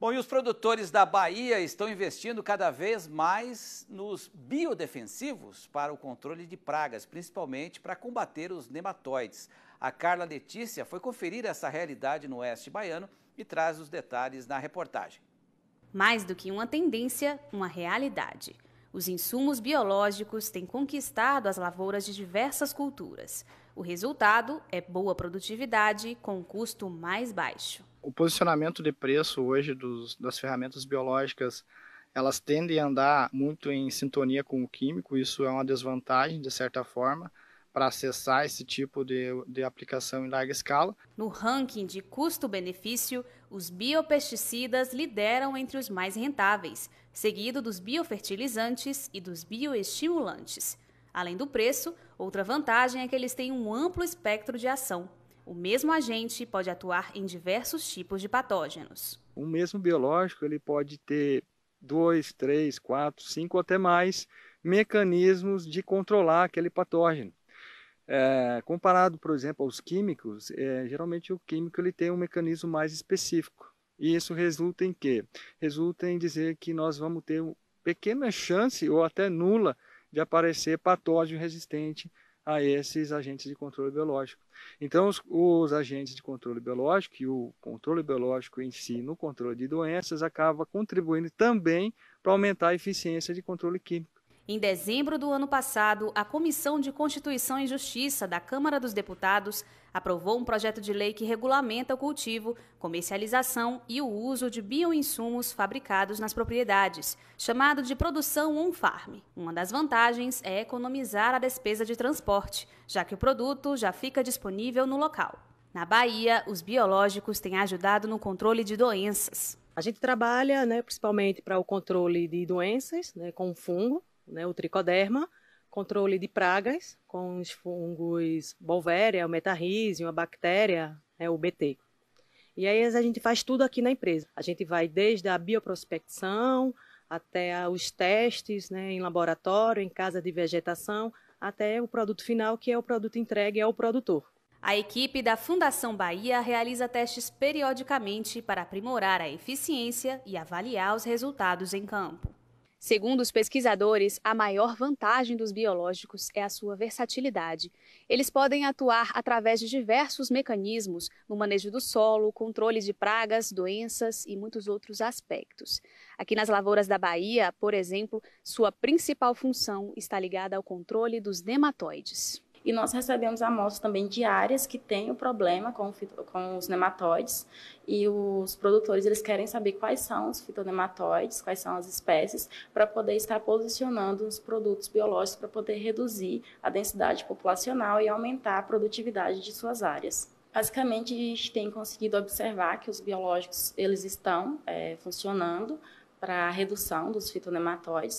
Bom, e os produtores da Bahia estão investindo cada vez mais nos biodefensivos para o controle de pragas, principalmente para combater os nematóides. A Carla Letícia foi conferir essa realidade no oeste baiano e traz os detalhes na reportagem. Mais do que uma tendência, uma realidade. Os insumos biológicos têm conquistado as lavouras de diversas culturas. O resultado é boa produtividade com um custo mais baixo o posicionamento de preço hoje dos, das ferramentas biológicas elas tendem a andar muito em sintonia com o químico, isso é uma desvantagem, de certa forma, para acessar esse tipo de, de aplicação em larga escala. No ranking de custo-benefício, os biopesticidas lideram entre os mais rentáveis, seguido dos biofertilizantes e dos bioestimulantes. Além do preço, outra vantagem é que eles têm um amplo espectro de ação. O mesmo agente pode atuar em diversos tipos de patógenos. O mesmo biológico ele pode ter dois, três, quatro, cinco até mais mecanismos de controlar aquele patógeno. É, comparado, por exemplo, aos químicos, é, geralmente o químico ele tem um mecanismo mais específico. E isso resulta em quê? Resulta em dizer que nós vamos ter pequena chance ou até nula de aparecer patógeno resistente a esses agentes de controle biológico. Então, os, os, agentes de controle biológico e o controle biológico em si no controle de doenças acaba contribuindo também para aumentar a eficiência de controle químico. Em dezembro do ano passado, a Comissão de Constituição e Justiça da Câmara dos Deputados aprovou um projeto de lei que regulamenta o cultivo, comercialização e o uso de bioinsumos fabricados nas propriedades, chamado de produção on-farm. Uma das vantagens é economizar a despesa de transporte, já que o produto já fica disponível no local. Na Bahia, os biológicos têm ajudado no controle de doenças. A gente trabalha né, principalmente para o controle de doenças, né, com fungo, né, o tricoderma, controle de pragas com os fungos Bolvéria, o metarrísio, a bactéria, né, o BT. E aí a gente faz tudo aqui na empresa. A gente vai desde a bioprospecção até os testes né, em laboratório, em casa de vegetação, até o produto final, que é o produto entregue ao produtor. A equipe da Fundação Bahia realiza testes periodicamente para aprimorar a eficiência e avaliar os resultados em campo. Segundo os pesquisadores, a maior vantagem dos biológicos é a sua versatilidade. Eles podem atuar através de diversos mecanismos no manejo do solo, controle de pragas, doenças e muitos outros aspectos. Aqui nas lavouras da Bahia, por exemplo, sua principal função está ligada ao controle dos nematóides. E nós recebemos amostras também diárias que têm o problema com, com os nematóides e os produtores eles querem saber quais são os fitonematóides, quais são as espécies, para poder estar posicionando os produtos biológicos para poder reduzir a densidade populacional e aumentar a produtividade de suas áreas. Basicamente, a gente tem conseguido observar que os biológicos eles estão é, funcionando para a redução dos fitonematóides,